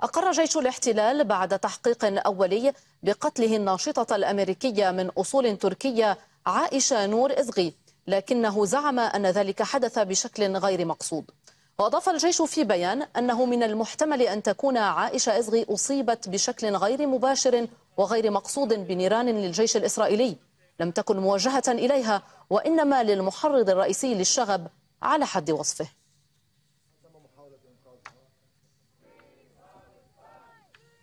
أقر جيش الاحتلال بعد تحقيق أولي بقتله الناشطة الأمريكية من أصول تركية عائشة نور إزغي لكنه زعم أن ذلك حدث بشكل غير مقصود وأضاف الجيش في بيان أنه من المحتمل أن تكون عائشة إزغي أصيبت بشكل غير مباشر وغير مقصود بنيران للجيش الإسرائيلي لم تكن موجهة إليها وإنما للمحرض الرئيسي للشغب على حد وصفه